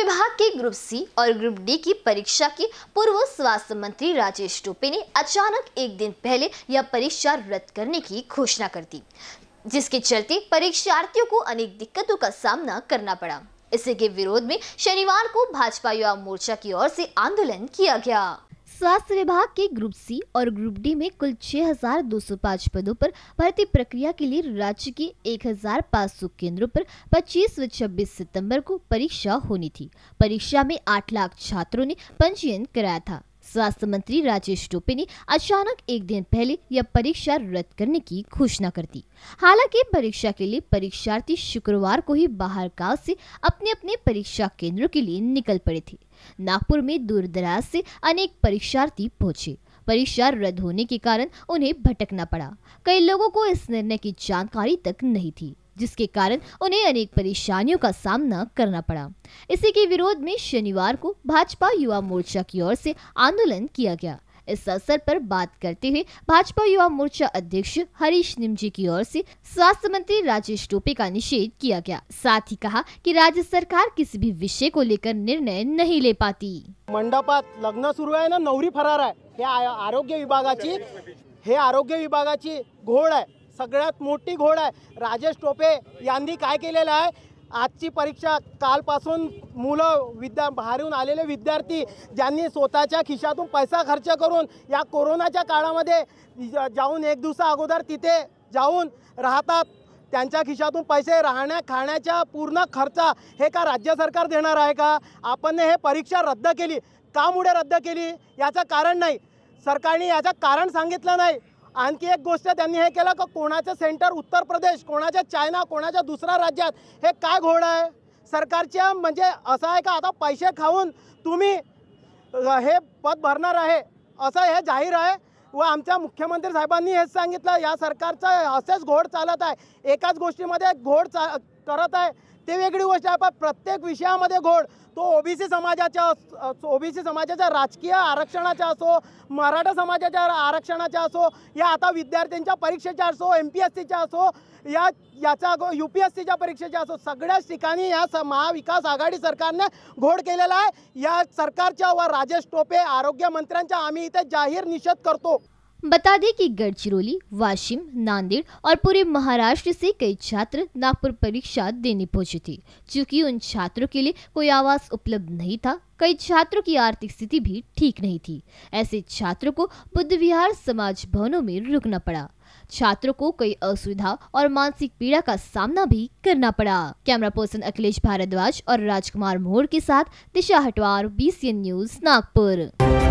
विभाग के group C और ग्रुप डी की परीक्षा की पूर्व स्वास्थ्य मंत्री राजेश टोपे ने अचानक एक दिन पहले यह परीक्षा रद्द करने की घोषणा कर दी जिसके चलते परीक्षार्थियों को अनेक दिक्कतों का सामना करना पड़ा इसी के विरोध में शनिवार को भाजपा युवा मोर्चा की ओर से आंदोलन किया गया स्वास्थ्य विभाग के ग्रुप सी और ग्रुप डी में कुल 6,205 पदों पर भर्ती प्रक्रिया के लिए राज्य के 1,500 केंद्रों पर 25 व 26 सितंबर को परीक्षा होनी थी परीक्षा में आठ लाख छात्रों ने पंजीयन कराया था स्वास्थ्य मंत्री राजेश टोपे ने अचानक एक दिन पहले यह परीक्षा रद्द करने की घोषणा कर दी हालांकि परीक्षा के लिए परीक्षार्थी शुक्रवार को ही बाहर काल से अपने अपने परीक्षा केंद्रों के लिए निकल पड़े थे नागपुर में दूर दराज से अनेक परीक्षार्थी पहुंचे परीक्षा रद्द होने के कारण उन्हें भटकना पड़ा कई लोगों को इस निर्णय की जानकारी तक नहीं थी जिसके कारण उन्हें अनेक परेशानियों का सामना करना पड़ा इसी के विरोध में शनिवार को भाजपा युवा मोर्चा की ओर से आंदोलन किया गया इस अवसर पर बात करते हुए भाजपा युवा मोर्चा अध्यक्ष हरीश निमजी की ओर से स्वास्थ्य मंत्री राजेश टोपे का निषेध किया गया साथ ही कहा कि राज्य सरकार किसी भी विषय को लेकर निर्णय नहीं ले पाती मंडपात लग्न शुरू है ना नवरी फरार है आरोग्य विभाग हे आरोग्य की घोड़ है सगळ्यात मोठी घोड आहे राजेश टोपे यांनी काय केलेलं आहे आजची परीक्षा कालपासून मुलं विद्या बाहेरून आलेले विद्यार्थी ज्यांनी स्वतःच्या खिशातून पैसा खर्च करून या कोरोनाच्या काळामध्ये जाऊन एक दिवसा अगोदर तिथे जाऊन राहतात त्यांच्या खिशातून पैसे राहण्या खाण्याच्या पूर्ण खर्चा हे का राज्य सरकार देणार आहे का आपण हे परीक्षा रद्द केली कामुळे रद्द केली याचं कारण नाही सरकारने याचं कारण सांगितलं नाही आणखी एक गोष्ट त्यांनी हे केलं की कोणाचं सेंटर उत्तर प्रदेश कोणाच्या चायना कोणाच्या दुसऱ्या राज्यात हे काय घोड आहे सरकारच्या म्हणजे असं आहे का आता पैसे खाऊन तुम्ही हे पद भरणार आहे असं हे जाहीर आहे व आमच्या मुख्यमंत्री साहेबांनी हेच सांगितलं या सरकारचं असेच घोड चालत आहे एकाच गोष्टीमध्ये घोड चा करता है तो वेगळी गोष्ट आहे पण प्रत्येक विषयामध्ये घोड तो ओबीसी समाजा ओबीसी समाजा राजकीय आरक्षण असो मराठा समाजा आरक्षण असो या आता विद्या परीक्षे आसो एम पी एस सी असो या याचा गो यू पी एस ठिकाणी या स महाविकास आघाडी सरकार ने घोड के आहे या सरकारच्या व राजेश टोपे आरोग्यमंत्र्यांच्या आम्ही इथे जाहीर निषेध करतो बता दें कि गढ़चिरौली वाशिम नांदेड़ और पूरे महाराष्ट्र से कई छात्र नागपुर परीक्षा देने पहुंचे थे चूंकि उन छात्रों के लिए कोई आवास उपलब्ध नहीं था कई छात्रों की आर्थिक स्थिति भी ठीक नहीं थी ऐसे छात्रों को बुद्ध विहार समाज भवनों में रुकना पड़ा छात्रों को कई असुविधा और मानसिक पीड़ा का सामना भी करना पड़ा कैमरा पर्सन अखिलेश भारद्वाज और राजकुमार मोहर के साथ दिशा हटवार बी न्यूज नागपुर